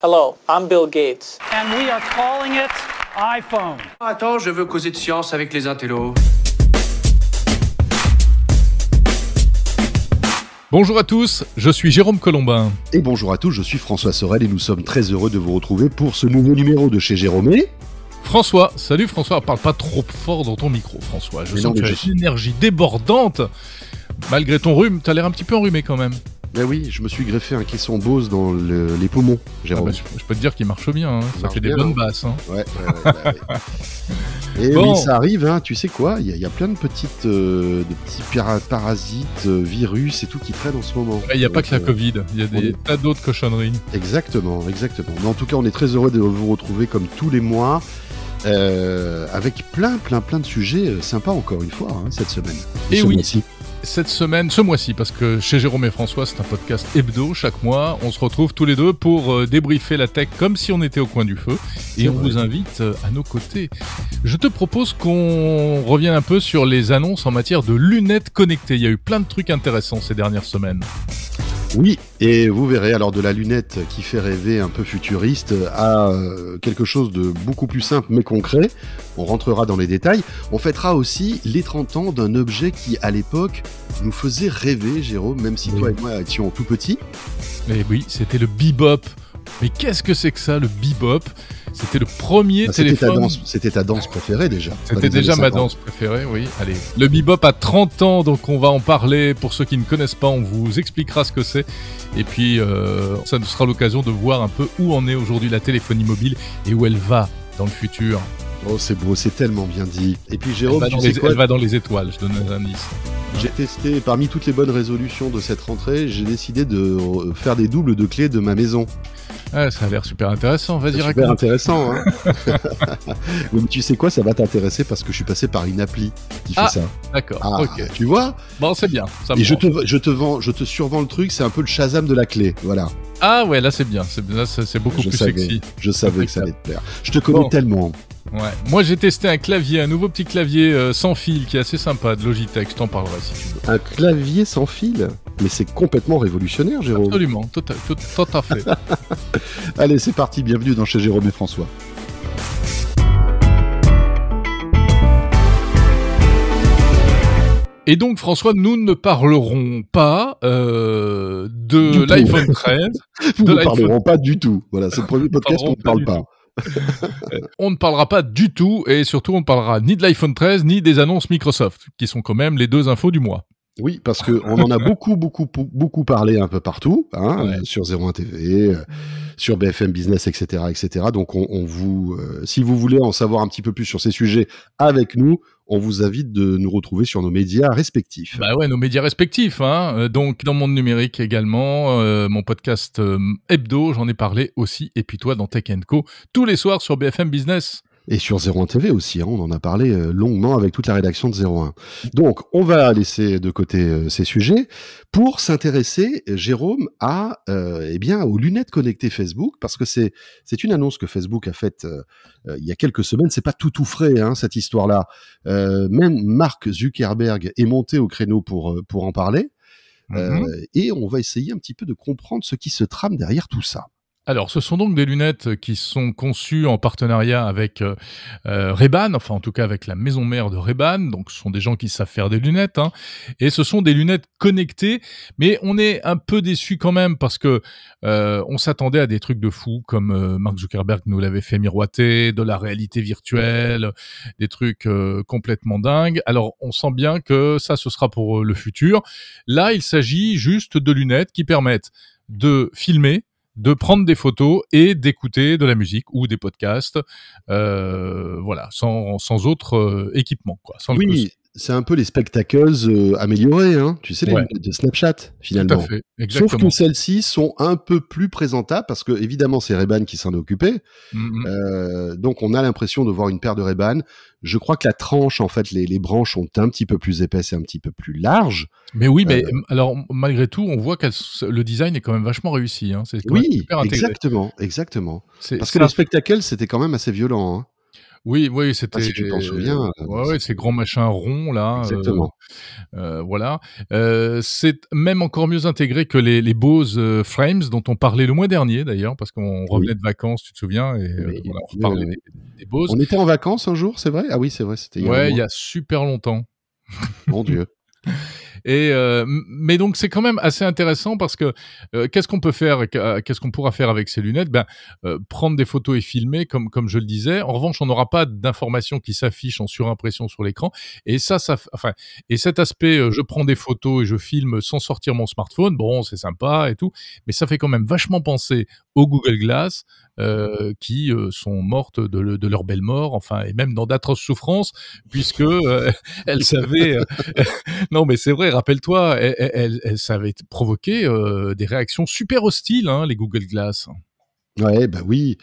Hello, I'm Bill Gates. And we are calling it iPhone. Attends, je veux causer de science avec les intellos. Bonjour à tous, je suis Jérôme Colombin. Et bonjour à tous, je suis François Sorel et nous sommes très heureux de vous retrouver pour ce nouveau numéro de chez Jérôme François, salut François, parle pas trop fort dans ton micro François, je sens que tu une énergie débordante. Malgré ton rhume, t'as l'air un petit peu enrhumé quand même. Ben oui, je me suis greffé un caisson Bose dans les poumons, ah bah, Jérôme. je, peux te dire qu'il marche bien, hein. ça fait des bonnes basses. Hein. Bah et oui, ça arrive, hein. tu sais quoi, il y, a plein de, petites, euh, petits parasites, euh, virus et tout qui prennent en ce moment. Il n'y a pas que la euh, Covid, il y a des tas d'autres cochonneries. Exactement, exactement. Mais en tout cas, on est très heureux de vous retrouver comme tous les mois, avec plein, plein, plein de sujets sympas encore une fois cette semaine. Et oui oui cette semaine, ce mois-ci, parce que chez Jérôme et François, c'est un podcast hebdo chaque mois. On se retrouve tous les deux pour euh, débriefer la tech comme si on était au coin du feu. Et on vous invite euh, à nos côtés. Je te propose qu'on revienne un peu sur les annonces en matière de lunettes connectées. Il y a eu plein de trucs intéressants ces dernières semaines. Oui, et vous verrez alors de la lunette qui fait rêver un peu futuriste à euh, quelque chose de beaucoup plus simple mais concret. On rentrera dans les détails. On fêtera aussi les 30 ans d'un objet qui, à l'époque, nous faisait rêver, Jérôme, même si toi et moi étions tout petits. Eh oui, c'était le bebop. Mais qu'est-ce que c'est que ça, le bebop c'était le premier bah, téléphone. C'était ta, danse préférée déjà. C'était déjà ma danse préférée, oui. Allez. Le bebop a 30 ans, donc on va en parler. Pour ceux qui ne connaissent pas, on vous expliquera ce que c'est. Et puis, euh, ça nous sera l'occasion de voir un peu où en est aujourd'hui la téléphonie mobile et où elle va dans le futur. Oh, c'est beau, c'est tellement bien dit. Et puis Jérôme, va, elle va dans les étoiles, je donne un indice. J'ai testé, parmi toutes les bonnes résolutions de cette rentrée, j'ai décidé de euh, faire des doubles de clés de ma maison. Ah, ça a l'air super intéressant, vas-y raconte. Super intéressant, hein mais tu sais quoi, ça va t'intéresser parce que je suis passé par une appli qui fait ah, ça. D'accord, ah, ok. Tu vois Bon, c'est bien. Et je te, je, te vends, je te survends le truc, c'est un peu le Shazam de la clé, voilà. Ah ouais, là c'est bien, c'est beaucoup plus sexy. Je savais que ça allait te plaire. Je te connais tellement. Ouais. Moi j'ai testé un clavier, un nouveau petit clavier euh, sans fil qui est assez sympa de Logitech, je t'en parlerai si tu veux. Un clavier sans fil Mais c'est complètement révolutionnaire Jérôme. Absolument, tout tota, à, fait. Allez c'est parti, bienvenue dans chez Jérôme et François. Et donc, François, nous ne parlerons pas euh, de l'iPhone 13. nous ne parlerons pas du tout. Voilà, c'est le premier podcast qu'on ne parle pas on ne parlera pas du tout et surtout on ne parlera ni de l'iPhone 13 ni des annonces Microsoft, qui sont quand même les deux infos du mois. Oui, parce qu'on en a beaucoup, beaucoup, beaucoup parlé un peu partout, hein, sur 01 TV. Euh, sur BFM Business, etc., etc. Donc, on, vous, euh, si vous voulez en savoir un petit peu plus sur ces sujets avec nous, on vous invite de nous retrouver sur nos médias respectifs. Bah ouais, nos médias respectifs. Hein. Euh, donc, dans le Monde Numérique également, euh, mon podcast Hebdo, j'en ai parlé aussi. Et puis toi, dans Tech Co, tous les soirs sur BFM Business et sur 01 TV aussi. Hein, on en a parlé euh, longuement avec toute la rédaction de 01. Donc, on va laisser de côté euh, ces sujets pour s'intéresser, Jérôme, à euh, eh bien aux lunettes connectées Facebook parce que c'est c'est une annonce que Facebook a faite il y a quelques semaines. C'est pas tout tout frais hein, cette histoire-là. même Mark Zuckerberg est monté au créneau pour pour en parler. Mm-hmm. Et on va essayer un petit peu de comprendre ce qui se trame derrière tout ça. Alors, ce sont donc des lunettes qui sont conçues en partenariat avec euh, euh Reban, enfin en tout cas avec la maison mère de Reban. Donc, ce sont des gens qui savent faire des lunettes, hein. et ce sont des lunettes connectées. Mais on est un peu déçu quand même parce que euh, on s'attendait à des trucs de fou comme euh, Mark Zuckerberg nous l'avait fait miroiter, de la réalité virtuelle, des trucs complètement dingues. Alors, on sent bien que ça, ce sera pour le futur. Là, il s'agit juste de lunettes qui permettent de filmer de prendre des photos et d'écouter de la musique ou des podcasts, euh, voilà, sans, sans autre euh, équipement, quoi, sans c'est un peu les spectacles euh, améliorés, hein. tu sais, de Snapchat, finalement. Tout à fait. Sauf que celles-ci sont un peu plus présentables, parce que évidemment, c'est Reban qui s'en est occupé. Mm-hmm. Euh, donc, on a l'impression de voir une paire de Reban. Je crois que la tranche, en fait, les, branches sont un petit peu plus épaisses et un petit peu plus larges. Mais oui, mais euh, alors, malgré tout, on voit que le design est quand même vachement réussi. Hein. C'est oui, exactement, exactement. Parce que le spectacle, c'était quand même assez violent. Hein. Oui, oui, c'était. Ah, si tu t'en souviens. Euh, oui, ces grands machins ronds là. Exactement. Euh, euh, voilà. c'est même encore mieux intégré que les, les Bose Frames dont on parlait le mois dernier d'ailleurs, parce qu'on revenait de vacances, tu te souviens, et on parlait des, des, Bose. On était en vacances un jour, c'est vrai Ah oui, c'est vrai, c'était. Ouais, il y a super longtemps. Mon Dieu. Et euh, mais donc c'est quand même assez intéressant parce que euh, qu'est-ce qu'on peut faire, euh, qu'est-ce qu'on pourra faire avec ces lunettes Ben prendre des photos et filmer comme comme je le disais. En revanche, on n'aura pas d'informations qui s'affichent en surimpression sur l'écran. Et ça, ça, enfin, et cet aspect, je prends des photos et je filme sans sortir mon smartphone. Bon, c'est sympa et tout, mais ça fait quand même vachement penser au Google Glass, euh, qui euh, sont mortes de, leur belle mort, enfin, et même dans d'atroces souffrances, puisque euh, savaient. Euh, non, mais c'est vrai, rappelle-toi, elles elle, provoquer des réactions super hostiles, hein, les Google Glass. Ouais, bah oui.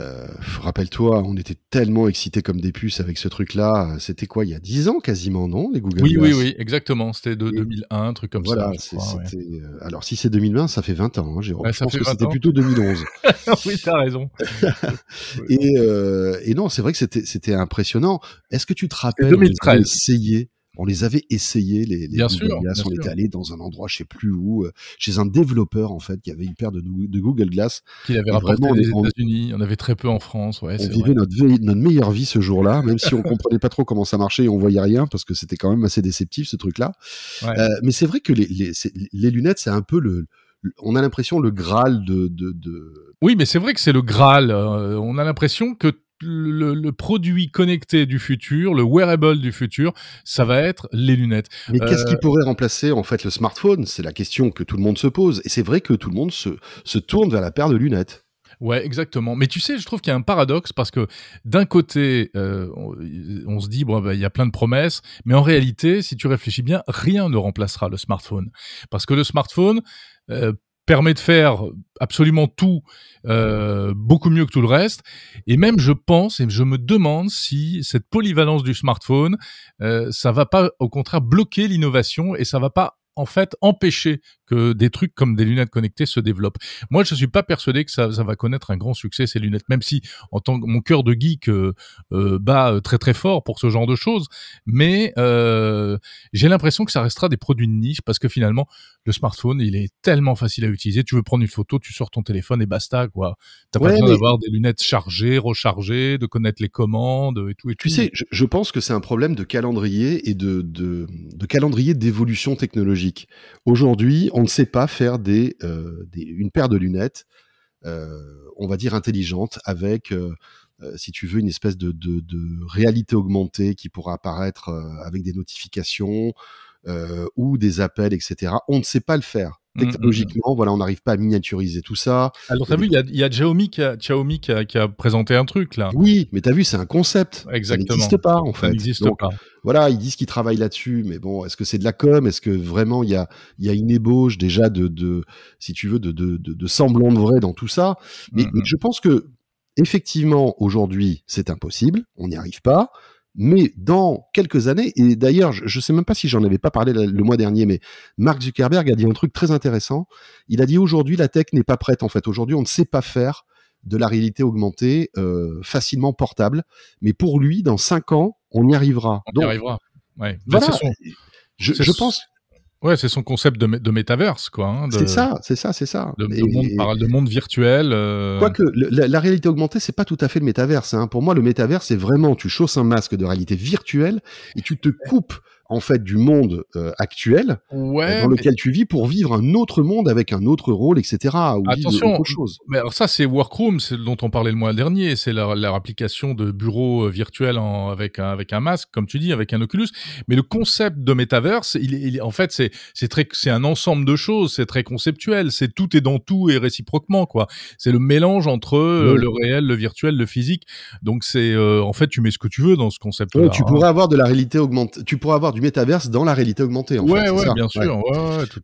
Euh, rappelle-toi, on était tellement excités comme des puces avec ce truc-là. C'était quoi, il y a 10 ans quasiment, non Les Google Oui, oui, oui, exactement. C'était de 2001, un truc comme ça. Voilà. Euh, alors, si c'est 2020, ça fait 20 ans, hein, je que c'était plutôt 2011. oui, t'as raison. Euh, et, non, c'est vrai que c'était impressionnant. Est-ce que tu te rappelles 2013 on les avait essayés, les, Google Glass. on est était allé dans un endroit, je sais plus où, euh, chez un développeur en fait, qui avait une paire de, de Google Glass. Qui avait rapporté aux États-Unis. On avait très peu en France. Ouais, on vivait Notre, meilleure vie ce jour-là, même si on comprenait pas trop comment ça marchait et on voyait rien parce que c'était quand même assez déceptif ce truc-là. Euh, mais c'est vrai que les, lunettes, c'est un peu le, on a l'impression le Graal de, de, Oui, mais c'est vrai que c'est le Graal. Euh, on a l'impression que le, produit connecté du futur, le wearable du futur, ça va être les lunettes. Mais qu'est-ce qui euh, pourrait remplacer en fait le smartphone C'est la question que tout le monde se pose. Et c'est vrai que tout le monde se, tourne vers la paire de lunettes. Ouais, exactement. Mais tu sais, je trouve qu'il y a un paradoxe parce que d'un côté, euh, on, se dit, bon, bah, il y a plein de promesses, mais en réalité, si tu réfléchis bien, rien ne remplacera le smartphone. Parce que le smartphone, euh, permet de faire absolument tout euh, beaucoup mieux que tout le reste. Et même je pense et je me demande si cette polyvalence du smartphone, euh, ça va pas au contraire bloquer l'innovation et ça va pas en fait empêcher des trucs comme des lunettes connectées se développent. Moi, je ne suis pas persuadé que ça, va connaître un grand succès ces lunettes, même si en tant que mon cœur de geek euh, euh, bat euh, très très fort pour ce genre de choses, mais j'ai l'impression que ça restera des produits de niche parce que finalement le smartphone il est tellement facile à utiliser. Tu veux prendre une photo, tu sors ton téléphone et basta quoi. T'as pas besoin d'avoir des lunettes chargées, rechargées, de connaître les commandes et tout. tu sais, je, pense que c'est un problème de calendrier et de, calendrier d'évolution technologique. Aujourd'hui, on ne sait pas faire des, euh, une paire de lunettes, euh, on va dire intelligente, avec, euh, si tu veux, une espèce de réalité augmentée qui pourra apparaître avec des notifications ou des appels, etc. On ne sait pas le faire. Mmh, mmh, mmh. Technologiquement, voilà, on n'arrive pas à miniaturiser tout ça. Alors, ah, t'as vu, il y, a, Xiaomi, qui a, présenté un truc là. Oui, mais t'as vu, c'est un concept. Exactement. n'existe pas en fait. Voilà, ils disent qu'ils travaillent là-dessus, mais bon, est-ce que c'est de la com Est-ce que vraiment il y a, une ébauche déjà de, si tu veux, de, semblant de vrai dans tout ça mais je pense que effectivement, aujourd'hui, c'est impossible, on n'y arrive pas. Mais dans quelques années, et d'ailleurs, je ne sais même pas si j'en avais pas parlé le mois dernier, mais Mark Zuckerberg a dit un truc très intéressant. Il a dit aujourd'hui, la tech n'est pas prête. En fait, aujourd'hui, on ne sait pas faire de la réalité augmentée euh, facilement portable. Mais pour lui, dans cinq ans, on y arrivera. On y arrivera. Voilà. je, je, pense. Ouais, c'est son concept de, métaverse, quoi. Hein, c'est ça, c'est ça, c'est ça. Le monde, virtuel. Euh. Quoique, la, réalité augmentée, c'est pas tout à fait le métaverse. Hein. Pour moi, le métaverse, c'est vraiment, tu chausses un masque de réalité virtuelle et tu te coupes en fait du monde euh, actuel euh, dans lequel tu vis pour vivre un autre monde avec un autre rôle, etc. Attention, autre Mais alors ça, c'est Workroom, c'est dont on parlait le mois dernier, c'est leur, application de bureau euh, virtuel avec un avec un masque, comme tu dis, avec un Oculus. Mais le concept de metaverse, il, en fait, c'est c'est très c'est un ensemble de choses, c'est très conceptuel, c'est tout est dans tout et réciproquement quoi. C'est le mélange entre le réel, le virtuel, le physique. Donc c'est en fait, tu mets ce que tu veux dans ce concept. -là. tu pourrais avoir de la réalité augmentée, tu pourrais avoir du métaverse dans la réalité augmentée. En bien sûr, tout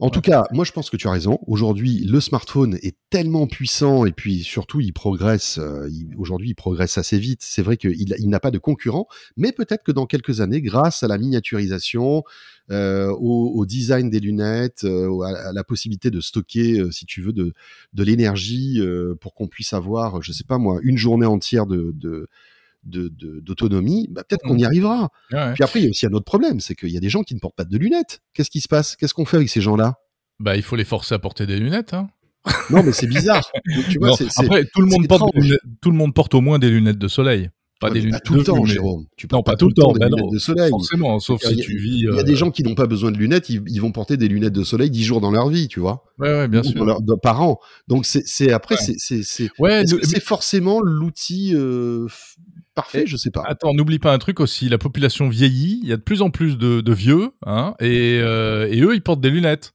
En tout cas, moi je pense que tu as raison. Aujourd'hui, le smartphone est tellement puissant et puis surtout il progresse. Euh, aujourd'hui, il progresse assez vite. C'est vrai qu'il il n'a pas de concurrent, mais peut-être que dans quelques années, grâce à la miniaturisation, euh, au, design des lunettes, euh, à, la possibilité de stocker, si tu veux, de, de l'énergie pour qu'on puisse avoir, je sais pas moi, une journée entière de, de d'autonomie, de, bah, peut-être qu'on hmm. y arrivera. Puis après, il y a aussi un autre problème, c'est qu'il y a des gens qui ne portent pas de lunettes. Qu'est-ce qui se passe Qu'est-ce qu'on fait avec ces gens-là Bah, il faut les forcer à porter des lunettes. Hein. non, mais c'est bizarre. après, tout le, monde porte tout le monde porte au moins des lunettes de soleil. Pas, ah, des tout le temps, Jérôme. Bah non, pas, tout le temps, lunettes de soleil. tu Il y a des euh, gens qui n'ont pas besoin de lunettes, ils, vont porter des lunettes de soleil dix jours dans leur vie, tu vois. Ouais, bien sûr. par an. Donc c'est après, ouais. c'est c'est forcément l'outil euh, parfait, je sais pas. Attends, n'oublie pas un truc aussi, la population vieillit, il y a de plus en plus de, vieux, hein, euh, et, eux, ils portent des lunettes.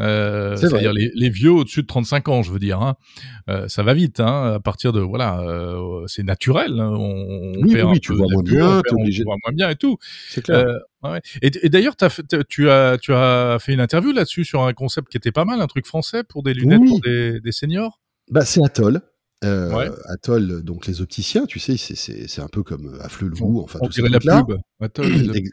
Euh, C'est-à-dire les, vieux au-dessus de 35 ans, je veux dire. Hein. Euh, ça va vite, hein, à partir de voilà, euh, c'est naturel. Hein, on, oui, oui, tu vois moins bien, on, obligé... voit moins bien et tout. C'est clair. Et, d'ailleurs, tu as tu as fait une interview là-dessus sur un concept qui était pas mal, un truc français pour des lunettes pour des, seniors. Bah, c'est Atoll. Euh, Atoll, donc les opticiens, tu sais, c'est un peu comme Afflelou. Euh, enfin, on dirait la pub. Atoll,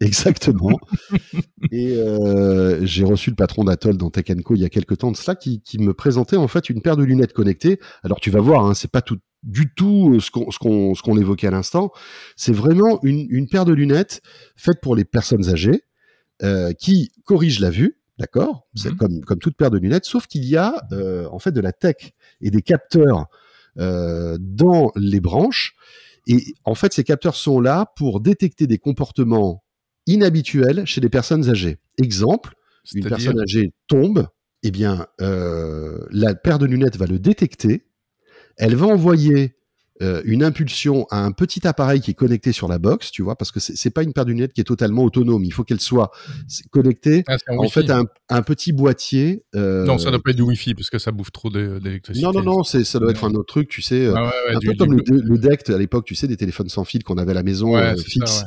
Exactement. et euh, j'ai reçu le patron d'Atoll dans Tech il y a quelques temps de cela qui, me présentait en fait une paire de lunettes connectées. Alors tu vas voir, hein, c'est pas tout, du tout ce qu'on évoquait à l'instant. C'est vraiment une, paire de lunettes faites pour les personnes âgées qui corrigent la vue D'accord C'est mmh. comme, comme toute paire de lunettes, sauf qu'il y a euh, en fait de la tech et des capteurs euh, dans les branches. Et en fait, ces capteurs sont là pour détecter des comportements inhabituels chez des personnes âgées. Exemple, une personne âgée tombe, eh bien, euh, la paire de lunettes va le détecter, elle va envoyer euh, une impulsion à un petit appareil qui est connecté sur la box, tu vois, parce que c'est pas une paire de lunettes qui est totalement autonome. Il faut qu'elle soit connectée ah, en fait à un, petit boîtier. Euh, non, ça doit pas être du Wi-Fi parce que ça bouffe trop d'électricité. Non, non, non, ça doit être un autre truc, tu sais, euh, ah un peu comme le, le, DECT à l'époque, tu sais, des téléphones sans fil qu'on avait à la maison fixe.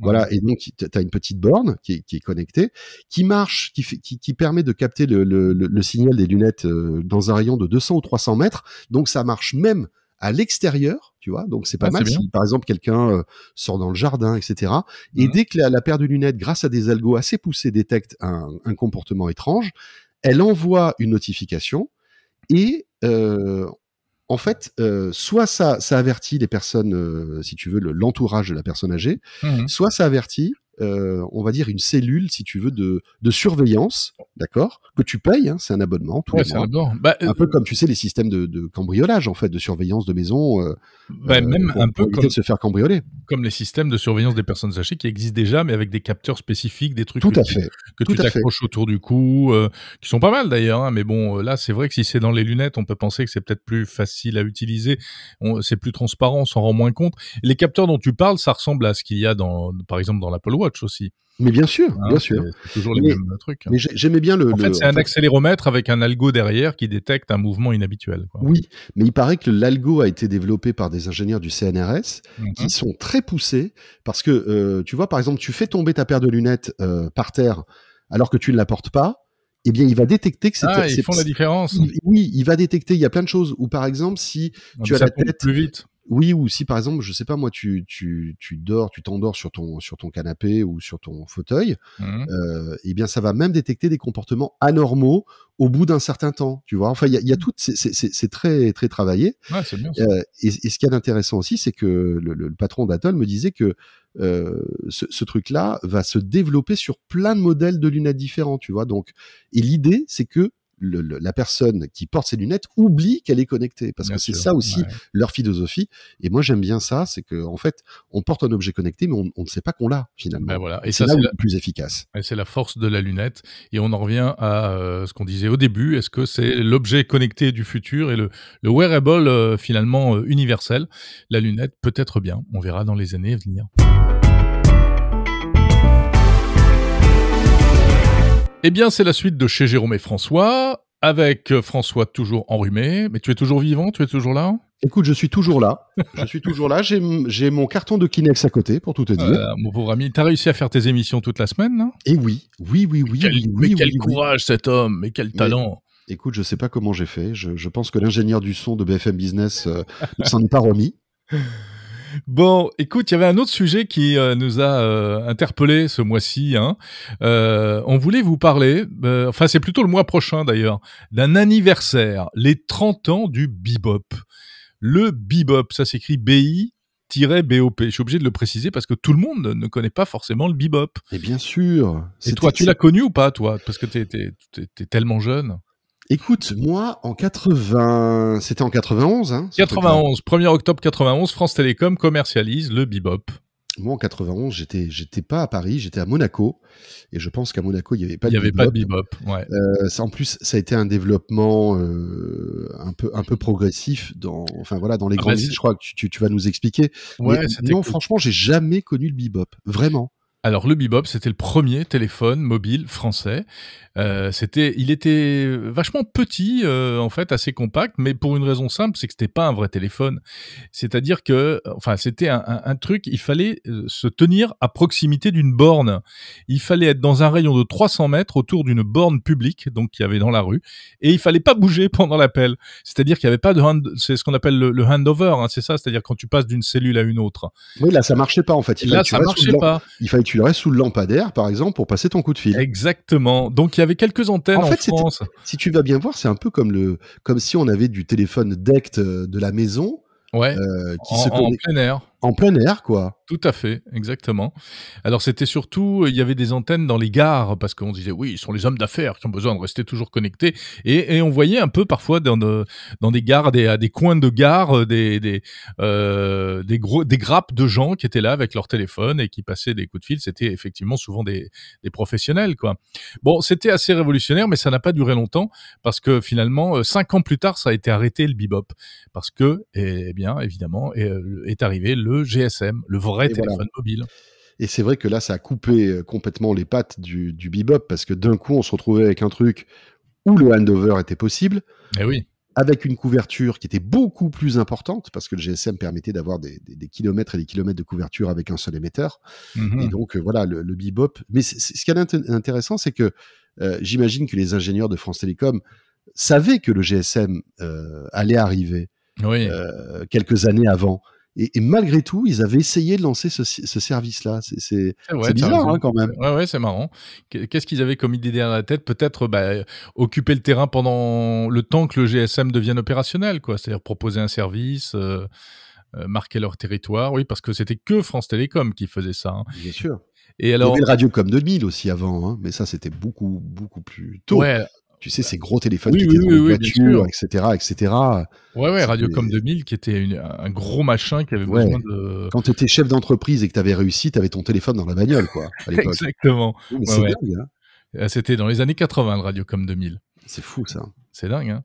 voilà, et donc tu as une petite borne qui est, connectée, qui marche, qui, qui, permet de capter le, le, signal des lunettes dans un rayon de 200 ou 300 mètres. Donc ça marche même à l'extérieur, tu vois. Donc c'est pas ah, mal si par exemple quelqu'un euh, sort dans le jardin, etc. Et dès que la, paire de lunettes, grâce à des algos assez poussés, détecte un, comportement étrange, elle envoie une notification et euh, en fait, euh, soit ça, ça avertit les personnes, si tu veux, l'entourage de la personne âgée, mmh soit ça avertit euh, on va dire, une cellule, si tu veux, de, surveillance, d'accord Que tu payes, hein, c'est un abonnement bah, Un, peu euh, comme, tu sais, les systèmes de, cambriolage, en fait, de surveillance de maison. Euh, bah, même un peu comme, de se faire cambrioler. Comme les systèmes de surveillance des personnes âgées qui existent déjà, mais avec des capteurs spécifiques, des trucs que, tu, fait. que t'accroches autour du cou, qui sont pas mal d'ailleurs, hein, mais bon, là, c'est vrai que si c'est dans les lunettes, on peut penser que c'est peut-être plus facile à utiliser, c'est plus transparent, on s'en rend moins compte. Les capteurs dont tu parles, ça ressemble à ce qu'il y a, dans, par exemple, dans la Watch aussi. Mais bien sûr, hein, bien sûr. Toujours les mais, mêmes trucs. Mais j'aimais bien le. En fait, c'est un accéléromètre avec un algo derrière qui détecte un mouvement inhabituel. Oui, mais il paraît que l'algo a été développé par des ingénieurs du CNRS mhm. qui sont très poussés parce que euh, tu vois, par exemple, tu fais tomber ta paire de lunettes euh, par terre alors que tu ne la portes pas. Eh bien, il va détecter que c'est. Ah, ils font la différence. oui, il va détecter. Il y a plein de choses Ou par exemple, si ah, tu as la tête plus vite oui, ou si par exemple, je sais pas moi, tu, tu, tu dors, tu t'endors sur ton, sur ton canapé ou sur ton fauteuil, mmh. euh, eh bien ça va même détecter des comportements anormaux au bout d'un certain temps, tu vois. Enfin, il y a, tout, c'est très, très travaillé. Euh, et, ce qui est a d'intéressant aussi, c'est que le, patron d'Atoll me disait que euh, ce, ce truc-là va se développer sur plein de modèles de lunettes différents, tu vois. Donc, et l'idée, c'est que la personne qui porte ses lunettes oublie qu'elle est connectée, parce que c'est ça aussi leur philosophie. Et moi j'aime bien ça, c'est que en fait on porte un objet connecté, mais on, ne sait pas qu'on l'a finalement. Ben voilà. Et c'est la... le plus efficace. c'est la force de la lunette. Et on en revient à euh, ce qu'on disait au début. Est-ce que c'est l'objet connecté du futur et le, wearable euh, finalement euh, universel La lunette peut-être bien. On verra dans les années à venir. Eh bien, c'est la suite de chez Jérôme et François, avec euh, François toujours enrhumé. Mais tu es toujours vivant Tu es toujours là Écoute, je suis toujours là. je suis toujours là. J'ai mon carton de Kinex à côté, pour tout te dire. Euh, mon pauvre ami, as réussi à faire tes émissions toute la semaine, non Et eh oui, oui, oui, oui. Quel, quel courage cet homme, mais quel talent Écoute, je sais pas comment j'ai fait. Je, pense que l'ingénieur du son de BFM Business ne euh, s'en est pas remis. Bon, écoute, il y avait un autre sujet qui euh, nous a euh, interpellés ce mois-ci. Hein. Euh, on voulait vous parler, enfin c'est plutôt le mois prochain d'ailleurs, d'un anniversaire, les 30 ans du bebop. Le bebop, ça s'écrit B-I-B-O-P. Je suis obligé de le préciser parce que tout le monde ne connaît pas forcément le bebop. Et bien sûr. Et toi, tu l'as connu ou pas, toi Parce que tu tellement jeune. Écoute, moi, en 80, c'était en 91. Hein, 91, 1er octobre 91, France Télécom commercialise le Bebop. Moi, en 91, j'étais, j'étais pas à Paris, j'étais à Monaco, et je pense qu'à Monaco, il n'y avait pas. Il n'y avait pas de bebop. Ouais. Euh, en plus, ça a été un développement euh, un peu, un peu progressif dans, enfin voilà, dans les ah grandes bah, villes. Je crois que tu, vas nous expliquer. non, franchement, j'ai jamais connu le bebop, vraiment. Alors le Bebop, c'était le premier téléphone mobile français. Euh, c'était, il était vachement petit euh, en fait, assez compact, mais pour une raison simple, c'est que c'était pas un vrai téléphone. C'est-à-dire que, enfin, c'était un, truc. Il fallait euh, se tenir à proximité d'une borne. Il fallait être dans un rayon de 300 mètres autour d'une borne publique, donc qu'il y avait dans la rue, et il fallait pas bouger pendant l'appel. C'est-à-dire qu'il y avait pas de c'est ce qu'on appelle le, handover, hein, c'est ça. C'est-à-dire quand tu passes d'une cellule à une autre. Oui, là ça marchait pas en fait. Il là ça marchait pas tu restes sous le lampadaire, par exemple, pour passer ton coup de fil. Exactement. Donc il y avait quelques antennes en, en fait, Si tu vas bien voir, c'est un peu comme le, comme si on avait du téléphone DECT euh, de la maison. Ouais. Euh, qui se en plein air en plein air, quoi. Tout à fait, exactement. Alors c'était surtout, euh, il y avait des antennes dans les gares parce qu'on disait oui, ils sont les hommes d'affaires qui ont besoin de rester toujours connectés. Et, on voyait un peu parfois dans, euh, dans des gares, des, à des coins de gare, euh, des gros des grappes de gens qui étaient là avec leur téléphone et qui passaient des coups de fil. C'était effectivement souvent des, professionnels, quoi. Bon, c'était assez révolutionnaire, mais ça n'a pas duré longtemps parce que finalement, cinq ans plus tard, ça a été arrêté le bebop parce que, eh bien, évidemment, est arrivé le le GSM, le vrai téléphone mobile. Et c'est vrai que là, ça a coupé euh, complètement les pattes du, du bebop parce que d'un coup, on se retrouvait avec un truc où le handover était possible. Et eh oui. Avec une couverture qui était beaucoup plus importante parce que le GSM permettait d'avoir des, kilomètres et des kilomètres de couverture avec un seul émetteur. Mhm. Et donc, euh, voilà, le, le bebop. Mais ce qui est intéressant, c'est que euh, j'imagine que les ingénieurs de France Télécom savaient que le GSM allait arriver quelques années avant. Et, malgré tout, ils avaient essayé de lancer ce, service-là. C'est eh bizarre hein, quand même. Ouais, ouais c'est marrant. Qu'est-ce qu'ils avaient comme idée derrière la tête Peut-être bah, occuper le terrain pendant le temps que le GSM devienne opérationnel, quoi. C'est-à-dire proposer un service. Euh, euh, marquer leur territoire, oui, parce que c'était que France Télécom qui faisait ça. Hein. Bien sûr. Et alors, il y avait le Radio 2000 aussi avant, hein, mais ça c'était beaucoup beaucoup plus tôt tu sais, ces gros téléphones qui étaient dans les voitures, etc., etc. Ouais, ouais, Radiocom 2000, qui était un gros machin qui avait besoin de. Quand tu étais chef d'entreprise et que tu avais réussi, tu avais ton téléphone dans la bagnole, quoi. Exactement. dingue, hein. euh, C'était dans les années 80, le Radiocom 2000. C'est fou, ça. C'est dingue, hein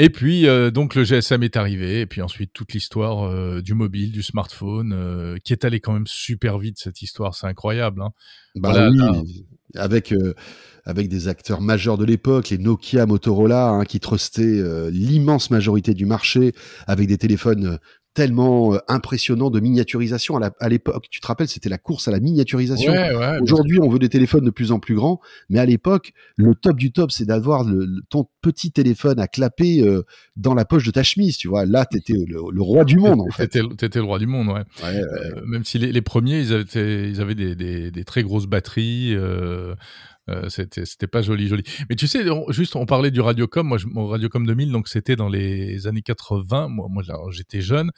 et puis, euh, donc, le GSM est arrivé. Et puis ensuite, toute l'histoire euh, du mobile, du smartphone, euh, qui est allé quand même super vite, cette histoire. C'est incroyable. Hein. Bah avec, avec des acteurs majeurs de l'époque, les Nokia, Motorola, hein, qui trustaient l'immense majorité du marché, avec des téléphones tellement euh, impressionnant de miniaturisation à l'époque. Tu te rappelles, c'était la course à la miniaturisation. Aujourd'hui, on veut des téléphones de plus en plus grands, mais à l'époque, le top du top, c'est d'avoir le, ton petit téléphone à clapper euh, dans la poche de ta chemise. Tu vois, là, tu étais le roi du monde. En fait, t'étais le roi du monde, ouais. Euh, même si les, premiers, ils avaient, des, des, très grosses batteries. Euh, c'était, pas joli, joli. Mais tu sais, juste, on parlait du Radiocom. Moi, je, mon Radiocom 2000, donc c'était dans les années 80. Moi, moi j'étais jeune.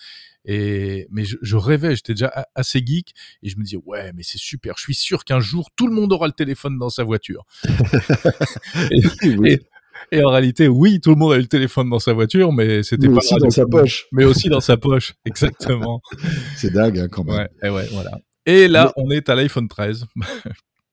Et, mais je, rêvais, j'étais déjà assez geek. Et je me disais, ouais, mais c'est super. Je suis sûr qu'un jour, tout le monde aura le téléphone dans sa voiture. et, en réalité, oui, tout le monde a le téléphone dans sa voiture, mais c'était pas aussi dans sa poche. Mais aussi dans sa poche, exactement. C'est dingue hein, quand même. et voilà. Et là, on est à l'iPhone 13.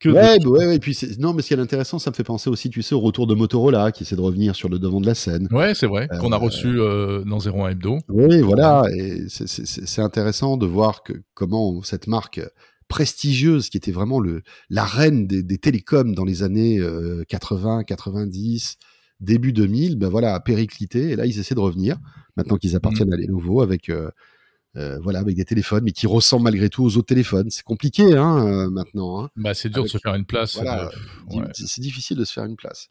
Oui, ouais, et bah puis non, mais ce qui est intéressant, ça me fait penser aussi, tu sais, au retour de Motorola qui essaie de revenir sur le devant de la scène. Ouais, c'est vrai, euh, qu'on a reçu euh, dans dans 01 Hebdo. Oui, voilà, et c'est intéressant de voir comment cette marque prestigieuse qui était vraiment le la reine des, télécoms dans les années 80, euh, 90, début 2000, ben voilà, a périclité et là ils essaient de revenir maintenant qu'ils mmh. appartiennent à les nouveaux avec euh, voilà, avec des téléphones, mais qui ressemblent malgré tout aux autres téléphones. C'est compliqué hein, euh, maintenant. Hein. Bah, c'est dur de se faire une place. Euh, c'est difficile de se faire une place.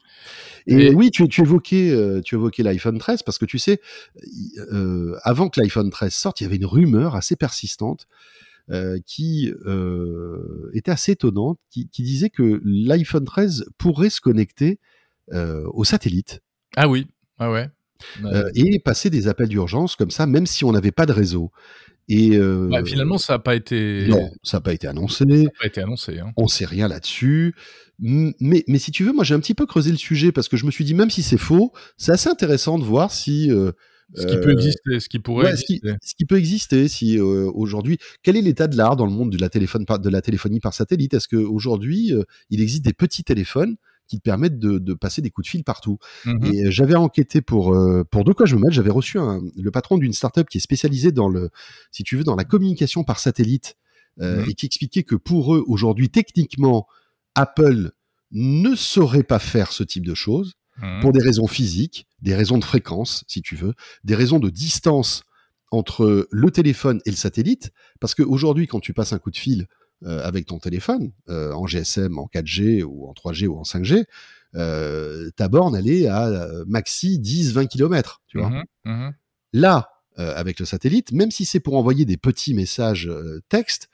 Et, oui, tu, tu évoquais, tu évoquais l'iPhone 13 parce que tu sais, avant que l'iPhone 13 sorte, il y avait une rumeur assez persistante. qui était assez étonnante, qui, disait que l'iPhone 13 pourrait se connecter au satellite. Ah oui, ah ouais. Euh, et passer des appels d'urgence comme ça, même si on n'avait pas de réseau. Et euh, bah, finalement, ça n'a pas été. Non, ça n'a pas été annoncé. Ça ne pas été annoncé. Hein. On sait rien là-dessus. Mais, si tu veux, moi, j'ai un petit peu creusé le sujet parce que je me suis dit, même si c'est faux, c'est assez intéressant de voir si. Euh, ce qui peut exister, ce qui pourrait Ce qui, peut exister, si aujourd'hui, quel est l'état de l'art dans le monde de la, téléphonie par satellite Est-ce qu'aujourd'hui, il existe des petits téléphones qui te permettent de, passer des coups de fil partout. Mm-hmm. Et euh, j'avais enquêté pour, euh, pour de quoi je me mêle. J'avais reçu le patron d'une startup qui est spécialisée dans le, si tu veux, dans la communication par satellite euh, mm-hmm. et qui expliquait que pour eux, aujourd'hui, techniquement, Apple ne saurait pas faire ce type de choses mm-hmm. pour des raisons physiques, des raisons de fréquence, si tu veux, des raisons de distance entre le téléphone et le satellite, parce qu'aujourd'hui, quand tu passes un coup de fil euh, avec ton téléphone, euh, en GSM, en 4G ou en 3G ou en 5G, euh, ta borne, elle est à maxi 10-20 km. Tu vois mhm, mhm. Là, avec le satellite, même si c'est pour envoyer des petits messages textes,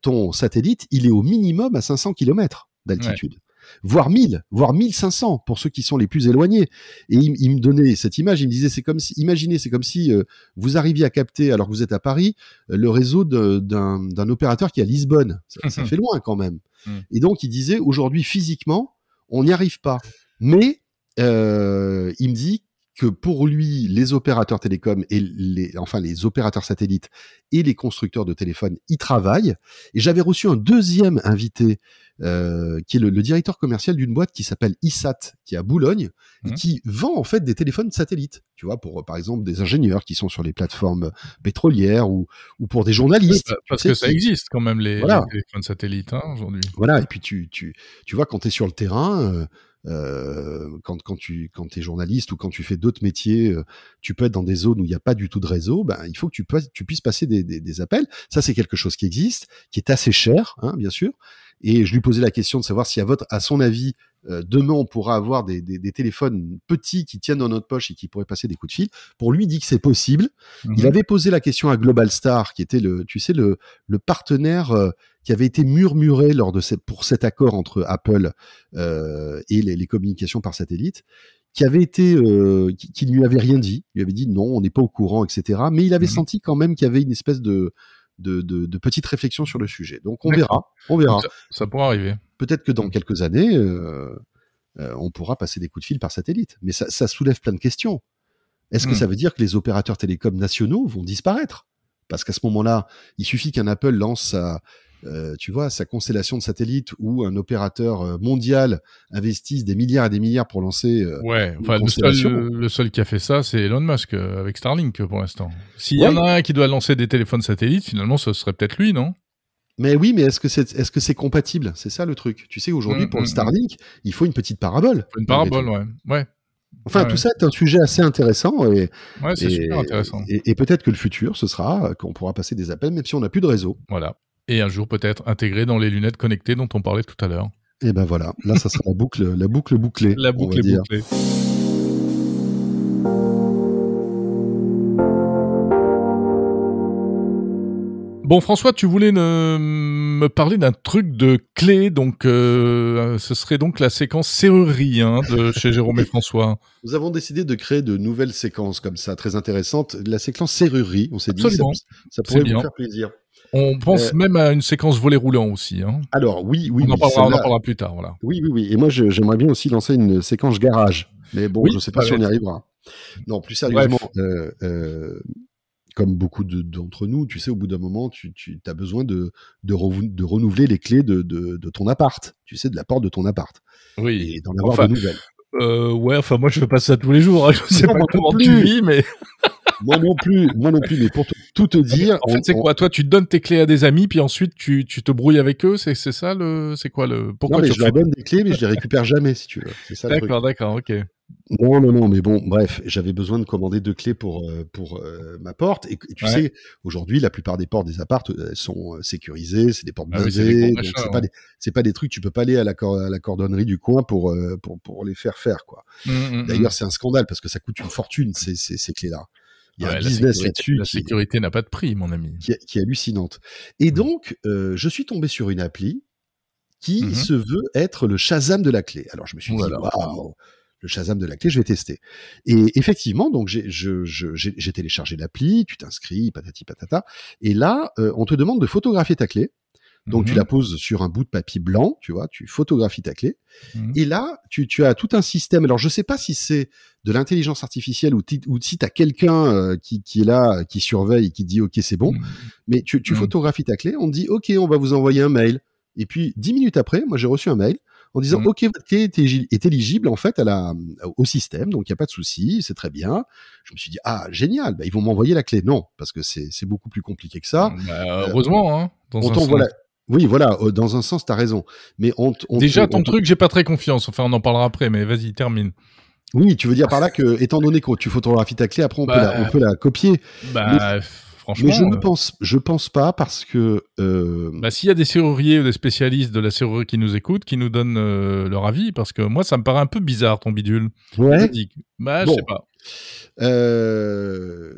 ton satellite, il est au minimum à 500 km d'altitude voire 1000, voire 1500 pour ceux qui sont les plus éloignés. Et il, me donnait cette image, il me disait, c'est comme imaginez, c'est comme si euh, vous arriviez à capter, alors que vous êtes à Paris, euh, le réseau d'un opérateur qui est à Lisbonne. Ça, fait loin quand même. Mm. Et donc, il disait, aujourd'hui, physiquement, on n'y arrive pas. Mais euh, il me dit, que pour lui, les opérateurs télécoms et les, enfin les opérateurs satellites et les constructeurs de téléphones y travaillent. Et j'avais reçu un deuxième invité euh, qui est le, directeur commercial d'une boîte qui s'appelle ISAT, qui est à Boulogne, et mmh. qui vend en fait des téléphones satellites. Tu vois, pour par exemple des ingénieurs qui sont sur les plateformes pétrolières ou, pour des journalistes. parce que ça existe quand même les, téléphones satellites hein, aujourd'hui. Voilà, et puis tu, tu, tu vois, quand tu es sur le terrain, euh, euh, quand, quand tu es journaliste ou quand tu fais d'autres métiers, euh, tu peux être dans des zones où il n'y a pas du tout de réseau. Ben, il faut que tu, puisses passer des, appels. Ça, c'est quelque chose qui existe, qui est assez cher, hein, bien sûr. Et je lui posais la question de savoir si, à, votre, à son avis, euh, demain, on pourra avoir des, téléphones petits qui tiennent dans notre poche et qui pourraient passer des coups de fil. Pour lui, il dit que c'est possible. Il mhm. avait posé la question à Global Star, qui était le, tu sais, le, le partenaire qui avait été murmuré lors de cette, pour cet accord entre Apple euh, et les, communications par satellite, qui avait été, euh, lui avait rien dit, il lui avait dit non, on n'est pas au courant, etc. Mais il avait mmh senti quand même qu'il y avait une espèce de, petite réflexion sur le sujet. Donc on verra, on verra. Ça, pourra arriver. Peut-être que dans quelques années, euh, on pourra passer des coups de fil par satellite. Mais ça, soulève plein de questions. Est-ce que mmh. ça veut dire que les opérateurs télécoms nationaux vont disparaître Parce qu'à ce moment-là, il suffit qu'un Apple lance sa, euh, tu vois, sa constellation de satellites où un opérateur euh, mondial investisse des milliards et des milliards pour lancer. Euh, ouais, enfin, Le, seul, qui a fait ça, c'est Elon Musk avec Starlink pour l'instant. S'il y en a un qui doit lancer des téléphones satellites, finalement, ce serait peut-être lui, non mais oui, mais est-ce que c'est est-ce que c'est compatible C'est ça le truc. Tu sais, aujourd'hui, mm, pour le mm, mm. Starlink, il faut une petite parabole. Une parabole, ouais. ouais. Enfin, tout ça est un sujet assez intéressant. Et, ouais, c'est super intéressant. Et, et peut-être que le futur, ce sera qu'on pourra passer des appels, même si on n'a plus de réseau. Voilà et un jour peut-être intégré dans les lunettes connectées dont on parlait tout à l'heure. Et eh ben voilà, là ça sera la boucle, la boucle bouclée. La boucle bouclée. Bon François, tu voulais mm, me parler d'un truc de clé, donc euh, ce serait donc la séquence serrurerie hein, de chez Jérôme et François. Nous avons décidé de créer de nouvelles séquences comme ça, très intéressantes. La séquence serrurerie, on s'est dit ça, pourrait vous faire plaisir. On pense euh, même à une séquence volet roulant aussi. Hein. Alors oui, oui, on, en parlera, on plus tard. Voilà. Oui, oui, oui. Et moi, j'aimerais bien aussi lancer une séquence garage. Mais bon, je ne sais pas si on y arrivera. Non, plus sérieusement, euh, euh, comme beaucoup d'entre nous, tu sais, au bout d'un moment, tu, as besoin de, renouveler les clés de, ton appart. Tu sais, de la porte de ton appart. Oui. Et d'en avoir de nouvelles. ouais, enfin, moi, je fais pas ça tous les jours. Hein, je ne sais pas comment tu vis, mais. moi non plus, moi non plus, mais pour toi tout te dire. En fait, c'est quoi Toi, tu donnes tes clés à des amis, puis ensuite tu, tu te brouilles avec eux. C'est ça le C'est quoi le Pourquoi non, mais je leur donne des clés, mais je les récupère jamais, si tu veux. D'accord, d'accord, ok. Non, non, non, mais bon, bref, j'avais besoin de commander deux clés pour, euh, pour euh, ma porte. Et, tu sais, aujourd'hui, la plupart des portes des appartes euh, sont sécurisées, c'est des portes ah c'est pas, hein. pas, des trucs, tu peux pas aller à la, à la cordonnerie du coin pour, pour, pour les faire faire, quoi. Mmh, mmh, D'ailleurs, mmh. c'est un scandale parce que ça coûte une fortune, ces, ces clés-là. La sécurité n'a pas de prix, mon ami. Qui, est hallucinante. Et mmh. donc, euh, je suis tombé sur une appli qui mmh se veut être le Shazam de la clé. Alors, je me suis dit, waouh, le Shazam de la clé, je vais tester. Et effectivement, donc j'ai téléchargé l'appli, tu t'inscris, patati patata. Et là, euh, on te demande de photographier ta clé. Donc tu mhm. la poses sur un bout de papier blanc, tu vois, tu photographies ta clé. Mhm. Et là, tu, tu, as tout un système. Alors je sais pas si c'est de l'intelligence artificielle ou, si tu as quelqu'un euh, qui, qui, est là, qui surveille qui dit OK, c'est bon. Mhm. Mais tu, tu photographies ta clé, on dit OK, on va vous envoyer un mail. Et puis dix minutes après, moi j'ai reçu un mail en disant OK, votre clé est, éligible en fait à la, au système, donc il n'y a pas de souci, c'est très bien. Je me suis dit ah génial, bah, ils vont m'envoyer la clé. Non, parce que c'est beaucoup plus compliqué que ça. Bah, euh, heureusement, hein, oui, voilà, euh, dans un sens, tu as raison. Mais on, Déjà, ton truc, j'ai pas très confiance. Enfin, on en parlera après, mais vas-y, termine. Oui, tu veux dire par là que, étant donné que tu photographies ta clé, après, on, peut, la, bah, copier. Bah, franchement. Mais je ne euh. pense, je pense pas parce que. Euh, bah, s'il y a des serruriers ou des spécialistes de la serrurerie qui nous écoutent, qui nous donnent leur avis, parce que moi, ça me paraît un peu bizarre, ton bidule. Ouais. Bah, je sais pas. Euh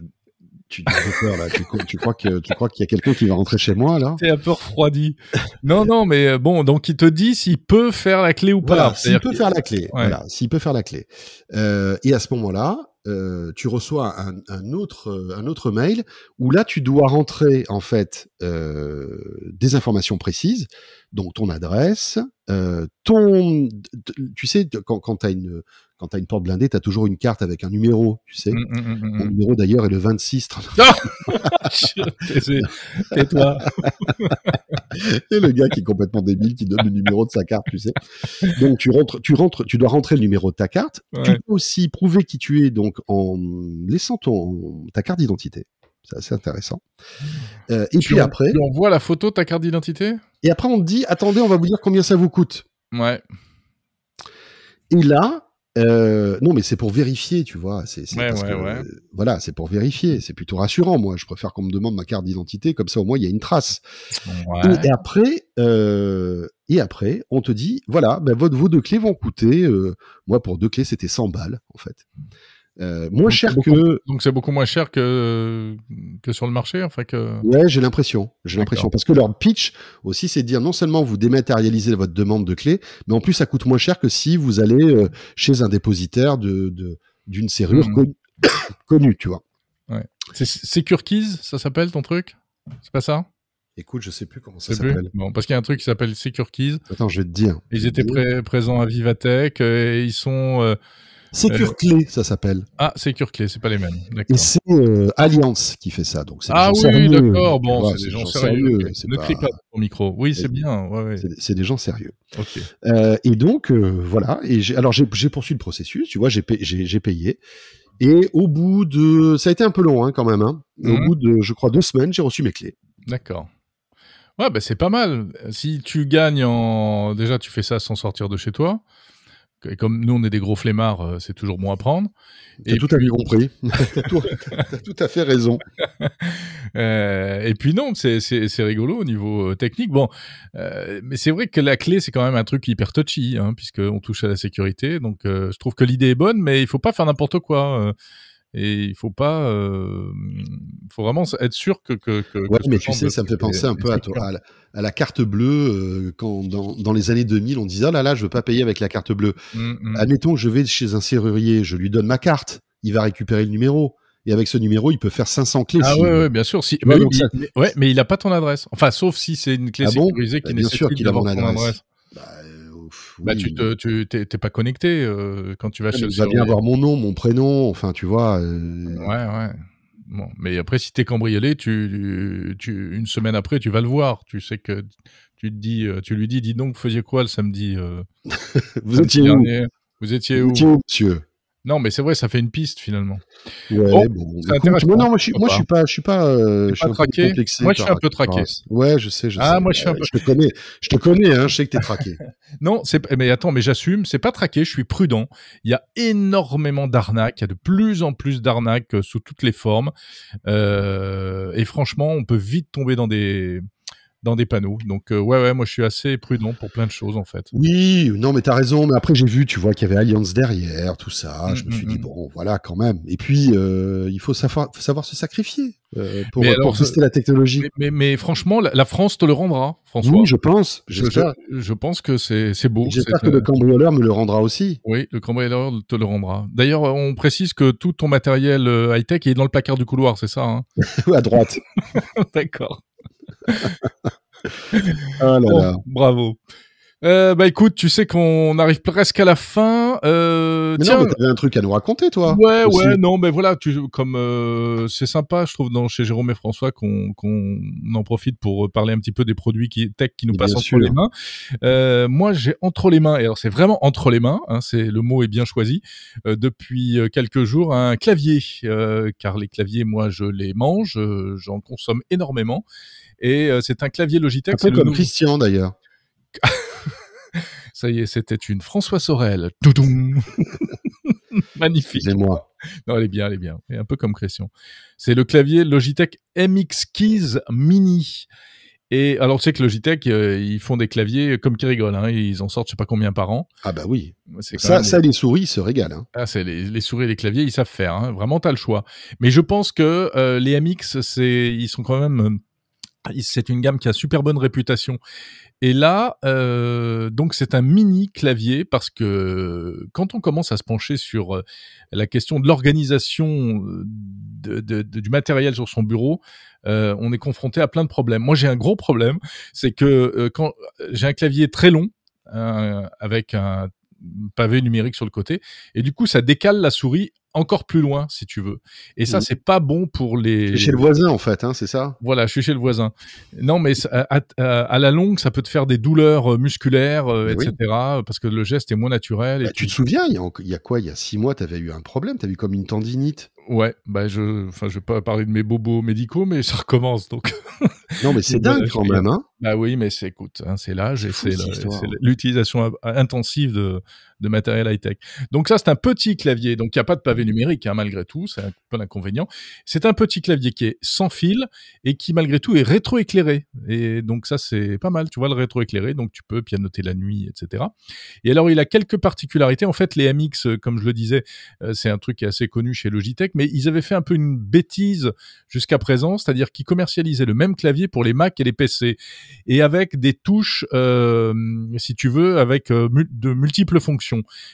tu peur, là. tu, crois que tu crois qu'il y a quelqu'un qui va rentrer chez moi là T'es un peu refroidi. Non non mais euh, bon donc il te dit s'il peut faire la clé ou pas. Voilà, s'il peut, faire la clé. Voilà, s'il peut faire la clé. Euh, et à ce moment-là, euh, tu reçois un, un, autre un autre mail où là tu dois rentrer en fait euh, des informations précises, donc ton adresse, euh, ton tu sais quand quand t'as une quand as une porte blindée, as toujours une carte avec un numéro, tu sais. Mmh, mmh, mmh, Mon numéro d'ailleurs est le 26. Ah Tais-toi. Et le gars qui est complètement débile, qui donne le numéro de sa carte, tu sais. Donc tu rentres, tu rentres, tu dois rentrer le numéro de ta carte. Tu peux aussi prouver qui tu es, donc en laissant ton, ta carte d'identité. C'est assez intéressant. Euh, et puis après. on voit la photo de ta carte d'identité Et après, on te dit attendez, on va vous dire combien ça vous coûte. Ouais. Et là, euh, non, mais c'est pour vérifier, tu vois. C'est, voilà, c'est pour vérifier. C'est plutôt rassurant, moi. Je préfère qu'on me demande ma carte d'identité, comme ça au moins il y a une trace. Et, après, euh, et après, on te dit, voilà, ben, votre, vos deux clés vont coûter. Euh, moi, pour deux clés, c'était 100 balles, en fait. Euh, moins cher que. Donc c'est beaucoup moins cher que que sur le marché, enfin que. Ouais, j'ai l'impression, j'ai l'impression parce que leur pitch aussi, c'est de dire non seulement vous dématérialisez votre demande de clé, mais en plus ça coûte moins cher que si vous allez euh, chez un dépositaire de d'une serrure hmm. connue, tu vois. C'est Securkeys, ça s'appelle ton truc C'est pas ça Écoute, je sais plus comment ça s'appelle. Bon, parce qu'il y a un truc qui s'appelle Securkeys. Attends, je vais te dire. Ils étaient présents à Vivatech. Euh, et ils sont Secure Clé, ça s'appelle. Ah, Secure Clé, c'est pas les mêmes. Et c'est euh, Alliance qui fait ça. Donc ah oui, d'accord. Bon, c'est des gens sérieux. Ne clique pas au micro. Oui, c'est bien. C'est des gens sérieux. et donc, euh, voilà. Et alors, j'ai poursuivi le processus. Tu vois, j'ai payé. Et au bout de, ça a été un peu long hein, quand même. Hein. Au mmh. bout de, je crois, deux semaines, j'ai reçu mes clés. D'accord. Ouais, ben c'est pas mal. Si tu gagnes en, déjà, tu fais ça sans sortir de chez toi comme nous, on est des gros flemmards, euh, c'est toujours bon à prendre. T'as tout à fait compris. T'as tout à fait raison. Euh, et puis non, c'est rigolo au niveau euh, technique. Bon, mais c'est vrai que la clé, c'est quand même un truc hyper touchy, hein, puisqu'on touche à la sécurité. Donc, je trouve que l'idée est bonne, mais il faut pas faire n'importe quoi. et il faut pas faut vraiment être sûr que. que, mais tu sais, ça me fait penser un peu à, la, carte bleue. Euh, quand dans, dans, les années 2000, on disait oh là là, je veux pas payer avec la carte bleue. Mmh, mmh. Admettons que je vais chez un serrurier, je lui donne ma carte, il va récupérer le numéro. Et avec ce numéro, il peut faire 500 clés. Ah si bien sûr. Si, mais, il n'a pas ton adresse. Enfin, sauf si c'est une clé ah sécurisée bah, qui bah, nécessite d'avoir ton adresse. bah, euh, bah tu te, t'es pas connecté euh, quand tu vas chez. Il va bien avoir mon nom, mon prénom, enfin tu vois. Ouais ouais. Bon, mais après, si t'es cambriolé, tu, tu, une semaine après, tu vas le voir. Tu sais que tu te dis, euh, tu lui dis, dis donc, faisiez quoi le samedi euh, Vous étiez où étiez où monsieur non, mais c'est vrai, ça fait une piste finalement. Ouais, bon, moi, je, ah bah. suis pas, je suis pas, euh, traqué. moi, je suis un peu traqué. Ouais, je sais, je ah, Moi, je, suis un peu... je te connais, je te connais, hein, je sais que t'es traqué. non, c'est, mais attends, mais j'assume, c'est pas traqué, je suis prudent. Il y a énormément d'arnaques, il y a de plus en plus d'arnaques euh, sous toutes les formes, euh, et franchement, on peut vite tomber dans des dans des panneaux. Donc euh, ouais, ouais, moi je suis assez prudent pour plein de choses en fait. Oui, non mais t'as raison. Mais après j'ai vu, tu vois qu'il y avait Alliance derrière, tout ça. Mm, je me suis mm, dit mm. bon, voilà quand même. Et puis euh, il faut savoir, se sacrifier euh, pour, alors, la technologie. Mais, mais, franchement, la, France te le rendra, hein, François. Oui, je pense. Je, pense que c'est beau. J'espère que le cambrioleur me le rendra aussi. Oui, le cambrioleur te le rendra. D'ailleurs, on précise que tout ton matériel high tech est dans le placard du couloir, c'est ça hein À droite. D'accord alors ah bravo. Euh, bah écoute, tu sais qu'on arrive presque à la fin. Euh, mais tiens, t'avais un truc à nous raconter, toi. Ouais, ouais, non, mais voilà, tu, comme euh, c'est sympa, je trouve, dans chez Jérôme et François, qu'on en profite pour parler un petit peu des produits qui tech qui nous passent entre les mains. moi, j'ai entre les mains, et alors c'est vraiment entre les mains, hein, c'est le mot est bien choisi. depuis quelques jours, un clavier, car les claviers, moi, je les mange, j'en consomme énormément, et euh, c'est un clavier Logitech. Un peu comme Christian d'ailleurs. Ça y est, c'était une François Sorel. Toudoum Magnifique. C'est moi. Non, elle est bien, elle est bien. Et un peu comme Christian. C'est le clavier Logitech MX Keys Mini. Et alors, tu sais que Logitech, euh, ils font des claviers comme qui rigolent. Hein, ils en sortent je sais pas combien par an. Ah bah oui. Ça, ça, les souris ils se régalent. Hein. Ah, c'est les, souris et les claviers, ils savent faire. Hein. Vraiment, tu as le choix. Mais je pense que euh, les MX, c'est, ils sont quand même c'est une gamme qui a super bonne réputation. Et là, euh, donc c'est un mini clavier parce que quand on commence à se pencher sur euh, la question de l'organisation euh, du matériel sur son bureau, on est confronté à plein de problèmes. Moi, j'ai un gros problème, c'est que j'ai un clavier très long avec un pavé numérique sur le côté, et du coup, ça décale la souris encore plus loin, si tu veux. Et ça, mmh. c'est pas bon pour les. Je suis chez le voisin, en fait, hein, c'est ça Voilà, je suis chez le voisin. Non, mais à, la longue, ça peut te faire des douleurs euh, musculaires, euh, etc., parce que le geste est moins naturel. Et bah, tu te souviens, il y, a, quoi Il y a six mois, tu avais eu un problème, tu avais eu comme une tendinite. Ouais, bah je, enfin, je vais pas parler de mes bobos médicaux, mais ça recommence donc. Non, mais c'est dingue quand même, hein. Bah oui, mais c'est, écoute, hein, c'est l'âge et c'est l'utilisation euh, intensive de, de matériel high-tech. Donc ça, c'est un petit clavier. Donc il n'y a pas de pavé numérique, hein, malgré tout, c'est un peu l'inconvénient. C'est un petit clavier qui est sans fil et qui, malgré tout, est rétroéclairé. Et donc ça, c'est pas mal, tu vois, le rétroéclairé. Donc tu peux pianoter la nuit, etc. Et alors, il a quelques particularités. En fait, les MX, euh, comme je le disais, euh, c'est un truc qui est assez connu chez Logitech, mais ils avaient fait un peu une bêtise jusqu'à présent, c'est-à-dire qu'ils commercialisaient le même clavier pour les Mac et les PC, et avec des touches, euh, si tu veux, avec de multiples fonctions.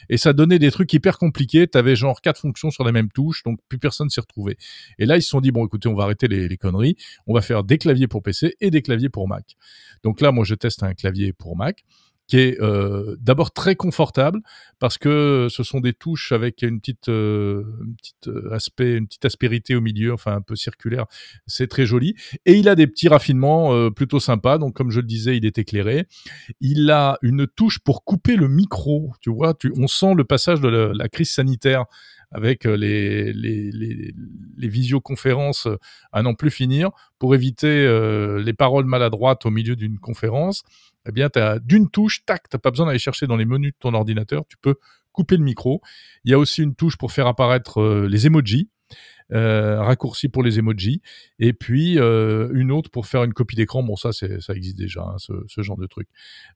Et ça donnait des trucs hyper compliqués. avais genre quatre fonctions sur la même touche, donc plus personne s'y retrouvait. Et là, ils se sont dit, bon, écoutez, on va arrêter les conneries. On va faire des claviers pour PC et des claviers pour Mac. Donc là, moi, je teste un clavier pour Mac qui est euh, d'abord très confortable parce que ce sont des touches avec une petite, euh, euh, aspect, une petite aspérité au milieu, enfin un peu circulaire. C'est très joli. Et il a des petits raffinements plutôt sympas. Donc comme je le disais, il est éclairé. Il a une touche pour couper le micro. Tu vois, tu, on sent le passage de la crise sanitaire avec euh, les, les, visioconférences euh, à n'en plus finir pour éviter euh, les paroles maladroites au milieu d'une conférence. Eh bien, d'une touche, tac, t'as pas besoin d'aller chercher dans les menus de ton ordinateur, tu peux couper le micro. Il y a aussi une touche pour faire apparaître les emojis. Euh, raccourci pour les emojis, et puis euh, une autre pour faire une copie d'écran. Bon, ça, ça existe déjà, hein, ce, genre de truc.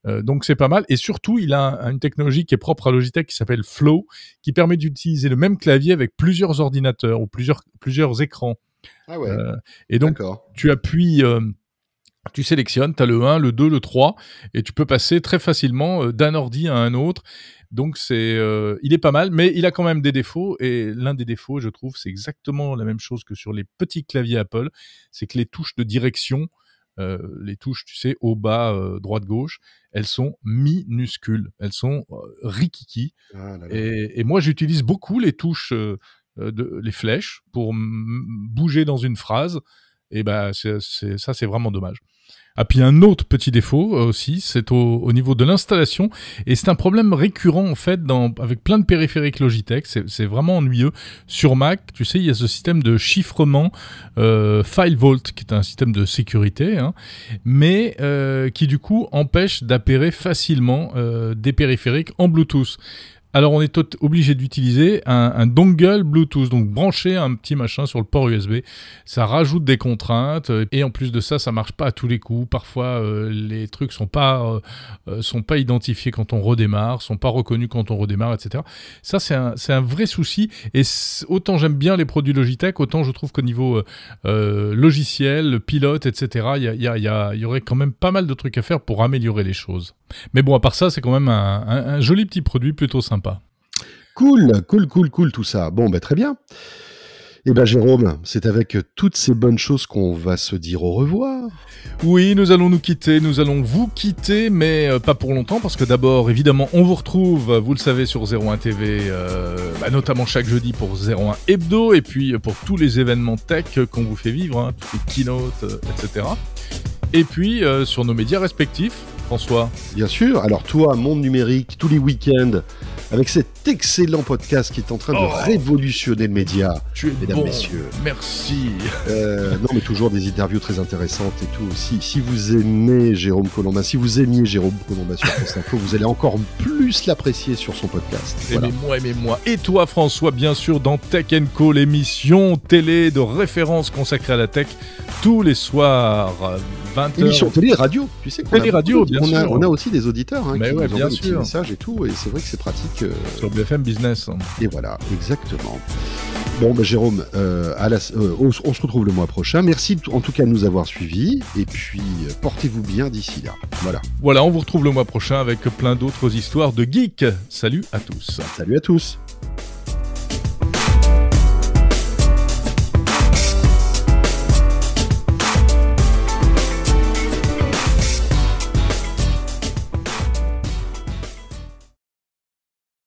Euh, donc c'est pas mal. Et surtout, il a une technologie qui est propre à Logitech qui s'appelle Flow, qui permet d'utiliser le même clavier avec plusieurs ordinateurs ou plusieurs, plusieurs écrans. Ah ouais. et donc, tu appuies tu sélectionnes, tu as le 1, le 2, le 3, et tu peux passer très facilement euh, d'un ordi à un autre. Donc c'est, euh, il est pas mal, mais il a quand même des défauts. Et l'un des défauts, je trouve, c'est exactement la même chose que sur les petits claviers Apple, c'est que les touches de direction, euh, les touches, tu sais, au bas, droite gauche, elles sont minuscules, elles sont rikiki. Ah et, moi, j'utilise beaucoup les touches, de, les flèches, pour bouger dans une phrase. Et ben, c'est, ça, c'est vraiment dommage. Ah, puis un autre petit défaut euh, aussi, c'est au, niveau de l'installation. Et c'est un problème récurrent, en fait, dans, avec plein de périphériques Logitech. C'est, vraiment ennuyeux. Sur Mac, tu sais, il y a ce système de chiffrement euh, FileVault, qui est un système de sécurité, hein, mais euh, qui, du coup, empêche d'appairer facilement euh, des périphériques en Bluetooth alors on est obligé d'utiliser un, dongle Bluetooth, donc brancher un petit machin sur le port USB. Ça rajoute des contraintes euh, et en plus de ça, ça marche pas à tous les coups. Parfois, euh, les trucs sont pas euh, sont pas identifiés quand on redémarre, sont pas reconnus quand on redémarre, etc. Ça c'est un, vrai souci. Et autant j'aime bien les produits Logitech, autant je trouve qu'au niveau logiciel, pilote, etc. Il y, aurait quand même pas mal de trucs à faire pour améliorer les choses. Mais bon, à part ça, c'est quand même un joli petit produit plutôt sympa. Cool, cool, cool, cool tout ça. Bon, ben très bien. Eh bien Jérôme, c'est avec toutes ces bonnes choses qu'on va se dire au revoir. Oui, nous allons nous quitter, nous allons vous quitter, mais euh, pas pour longtemps, parce que d'abord, évidemment, on vous retrouve, vous le savez, sur 01 TV, euh, bah, notamment chaque jeudi pour 01 Hebdo, et puis euh, pour tous les événements tech qu'on vous fait vivre, hein, les keynotes, etc. Et puis sur nos médias respectifs, François. Bien sûr, alors toi, Monde Numérique, tous les week-ends, avec cet excellent podcast qui est en train de oh. révolutionner le média. Tu es mesdames, bon. messieurs. Merci. Euh, non, mais toujours des interviews très intéressantes et tout. aussi. si vous aimez Jérôme Colombin, si vous aimiez Jérôme Colombin sur France Info, vous allez encore plus l'apprécier sur son podcast. Aimez-moi, aimez-moi. Et toi, François, bien sûr, dans Tech Co, l'émission télé de référence consacrée à la tech, tous les soirs. 20 Émission télé radio, tu sais. Télé radio, on A, aussi des auditeurs hein, qui nous des messages et tout, et c'est vrai que c'est pratique. Sur euh, BFM Business. Hein. Et voilà, exactement. Bon, bah, Jérôme, euh, euh, on, on, se retrouve le mois prochain. Merci en tout cas de nous avoir suivis, et puis portez-vous bien d'ici là. Voilà. Voilà, on vous retrouve le mois prochain avec plein d'autres histoires de geeks. Salut à tous. Salut à tous.